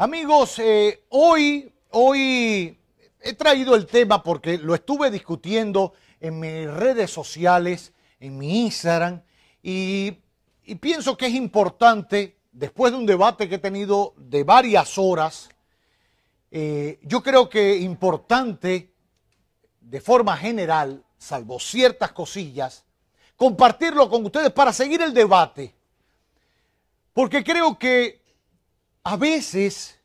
Amigos, eh, hoy, hoy he traído el tema porque lo estuve discutiendo en mis redes sociales, en mi Instagram, y, pienso que es importante, después de un debate que he tenido de varias horas, eh, yo creo que importante, de forma general, salvo ciertas cosillas, compartirlo con ustedes para seguir el debate. Porque creo que a veces,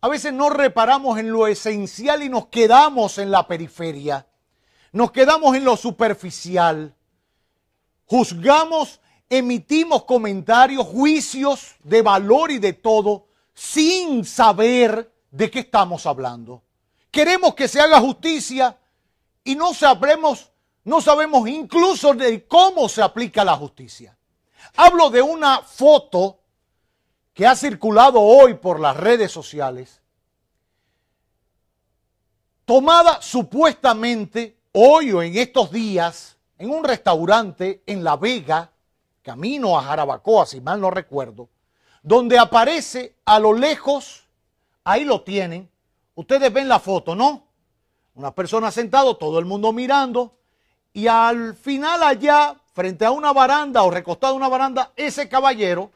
a veces no reparamos en lo esencial y nos quedamos en la periferia, nos quedamos en lo superficial, juzgamos, emitimos comentarios, juicios de valor y de todo, sin saber de qué estamos hablando. Queremos que se haga justicia y no sabremos, no sabemos incluso de cómo se aplica la justicia. Hablo de una foto que ha circulado hoy por las redes sociales, tomada supuestamente hoy o en estos días en un restaurante en La Vega, camino a Jarabacoa, si mal no recuerdo, donde aparece a lo lejos, ahí lo tienen, ustedes ven la foto, ¿no? Una persona sentado, todo el mundo mirando, y al final allá, frente a una baranda o recostado a una baranda, ese caballero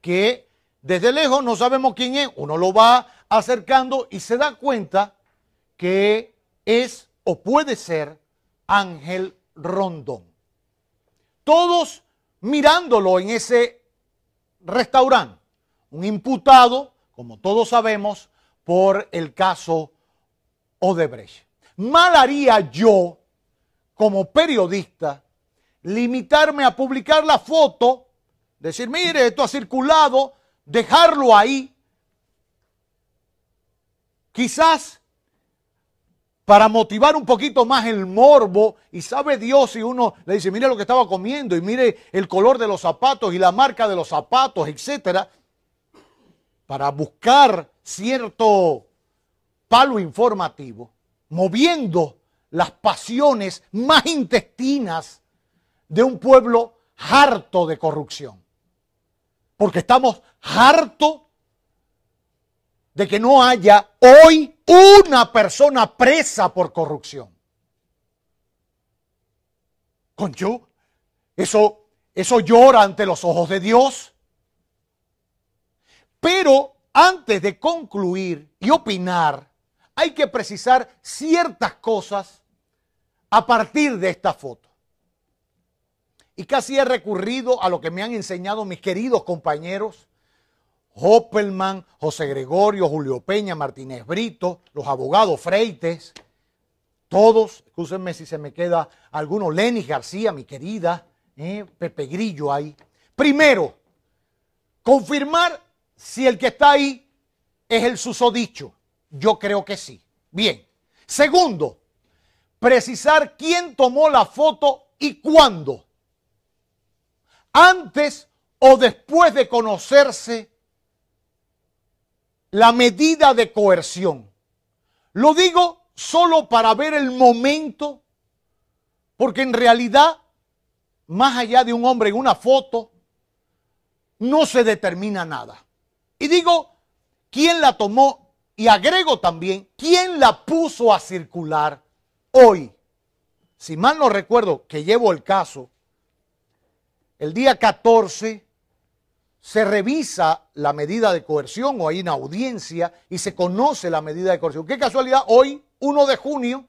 que desde lejos no sabemos quién es, uno lo va acercando y se da cuenta que es o puede ser Ángel Rondón. Todos mirándolo en ese restaurante, un imputado, como todos sabemos, por el caso Odebrecht. Mal haría yo, como periodista, limitarme a publicar la foto, decir, mire, esto ha circulado, dejarlo ahí, quizás para motivar un poquito más el morbo y sabe Dios si uno le dice, mire lo que estaba comiendo y mire el color de los zapatos y la marca de los zapatos, etcétera, para buscar cierto palo informativo, moviendo las pasiones más intestinas de un pueblo harto de corrupción porque estamos hartos de que no haya hoy una persona presa por corrupción. Con yo, eso, eso llora ante los ojos de Dios. Pero antes de concluir y opinar, hay que precisar ciertas cosas a partir de esta foto. Y casi he recurrido a lo que me han enseñado mis queridos compañeros, Hoppelman, José Gregorio, Julio Peña, Martínez Brito, los abogados Freites, todos, escúsenme si se me queda alguno, Lenny García, mi querida, eh, Pepe Grillo ahí. Primero, confirmar si el que está ahí es el susodicho. Yo creo que sí. Bien. Segundo, precisar quién tomó la foto y cuándo antes o después de conocerse la medida de coerción. Lo digo solo para ver el momento, porque en realidad, más allá de un hombre en una foto, no se determina nada. Y digo, ¿quién la tomó? Y agrego también, ¿quién la puso a circular hoy? Si mal no recuerdo, que llevo el caso, el día 14 se revisa la medida de coerción o hay una audiencia y se conoce la medida de coerción. Qué casualidad, hoy, 1 de junio,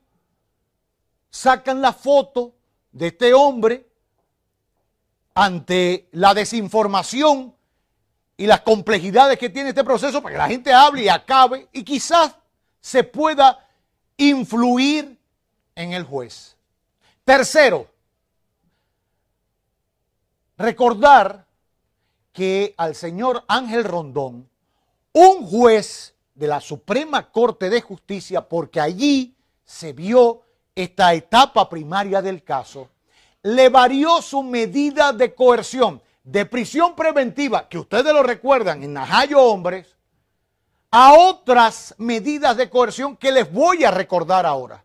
sacan la foto de este hombre ante la desinformación y las complejidades que tiene este proceso para que la gente hable y acabe y quizás se pueda influir en el juez. Tercero, recordar que al señor Ángel Rondón, un juez de la Suprema Corte de Justicia, porque allí se vio esta etapa primaria del caso, le varió su medida de coerción de prisión preventiva, que ustedes lo recuerdan, en Najayo Hombres, a otras medidas de coerción que les voy a recordar ahora.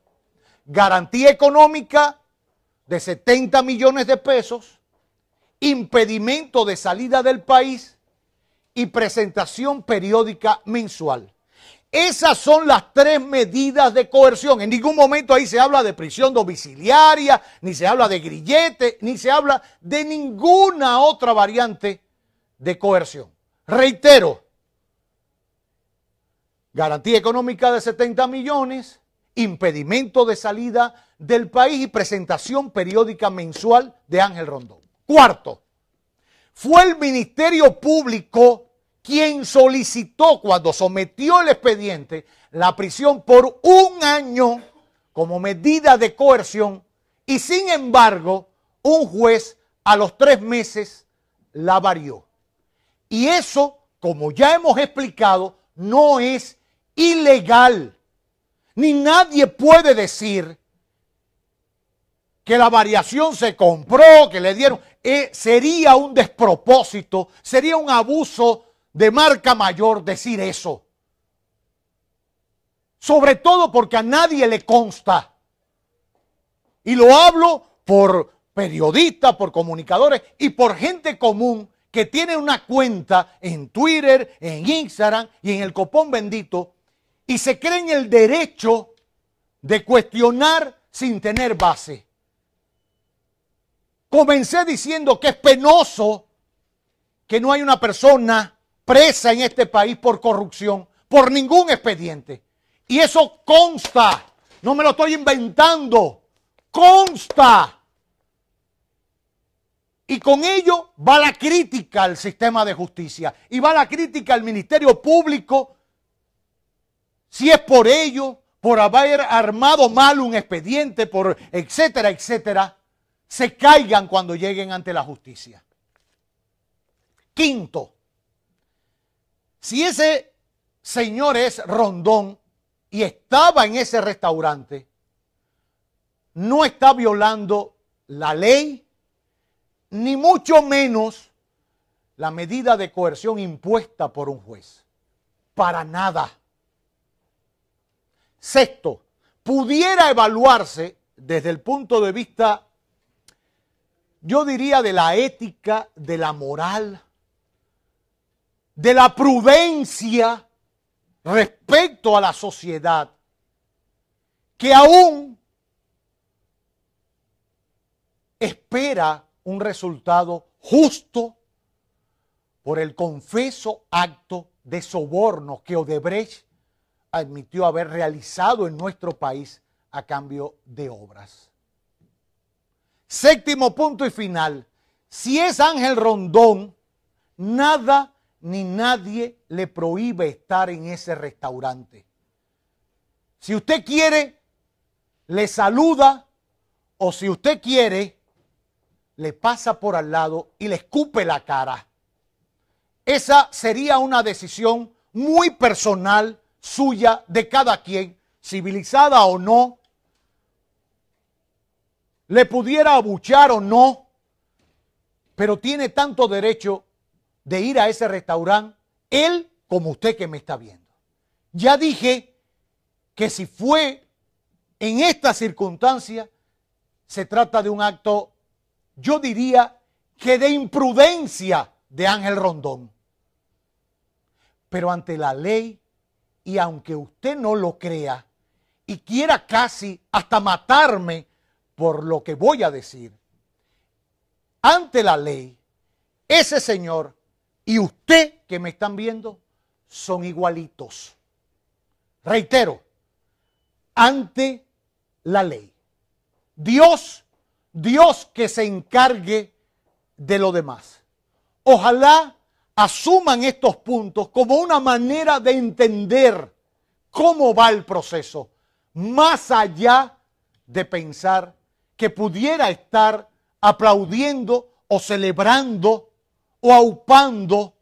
Garantía económica de 70 millones de pesos, impedimento de salida del país y presentación periódica mensual. Esas son las tres medidas de coerción. En ningún momento ahí se habla de prisión domiciliaria, ni se habla de grillete, ni se habla de ninguna otra variante de coerción. Reitero, garantía económica de 70 millones, impedimento de salida del país y presentación periódica mensual de Ángel Rondón. Cuarto, fue el Ministerio Público quien solicitó cuando sometió el expediente la prisión por un año como medida de coerción y sin embargo un juez a los tres meses la varió. Y eso, como ya hemos explicado, no es ilegal. Ni nadie puede decir que la variación se compró, que le dieron, eh, sería un despropósito, sería un abuso de marca mayor decir eso. Sobre todo porque a nadie le consta. Y lo hablo por periodistas, por comunicadores y por gente común que tiene una cuenta en Twitter, en Instagram y en el copón bendito y se creen el derecho de cuestionar sin tener base. Comencé diciendo que es penoso que no hay una persona presa en este país por corrupción, por ningún expediente. Y eso consta, no me lo estoy inventando, consta. Y con ello va la crítica al sistema de justicia y va la crítica al Ministerio Público, si es por ello, por haber armado mal un expediente, por etcétera, etcétera se caigan cuando lleguen ante la justicia. Quinto, si ese señor es rondón y estaba en ese restaurante, no está violando la ley, ni mucho menos la medida de coerción impuesta por un juez. Para nada. Sexto, pudiera evaluarse desde el punto de vista yo diría de la ética, de la moral, de la prudencia respecto a la sociedad, que aún espera un resultado justo por el confeso acto de soborno que Odebrecht admitió haber realizado en nuestro país a cambio de obras. Séptimo punto y final. Si es Ángel Rondón, nada ni nadie le prohíbe estar en ese restaurante. Si usted quiere, le saluda o si usted quiere, le pasa por al lado y le escupe la cara. Esa sería una decisión muy personal suya de cada quien, civilizada o no, le pudiera abuchar o no, pero tiene tanto derecho de ir a ese restaurante, él como usted que me está viendo. Ya dije que si fue en esta circunstancia, se trata de un acto, yo diría que de imprudencia de Ángel Rondón. Pero ante la ley, y aunque usted no lo crea, y quiera casi hasta matarme por lo que voy a decir ante la ley, ese señor y usted que me están viendo son igualitos. Reitero, ante la ley. Dios, Dios que se encargue de lo demás. Ojalá asuman estos puntos como una manera de entender cómo va el proceso, más allá de pensar que pudiera estar aplaudiendo o celebrando o aupando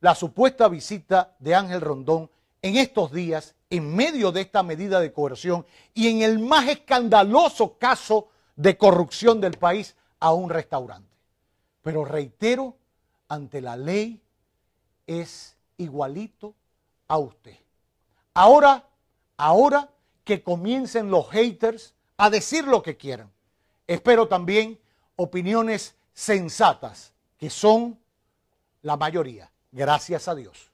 la supuesta visita de Ángel Rondón en estos días, en medio de esta medida de coerción y en el más escandaloso caso de corrupción del país a un restaurante. Pero reitero, ante la ley es igualito a usted. Ahora, ahora que comiencen los haters, a decir lo que quieran. Espero también opiniones sensatas, que son la mayoría. Gracias a Dios.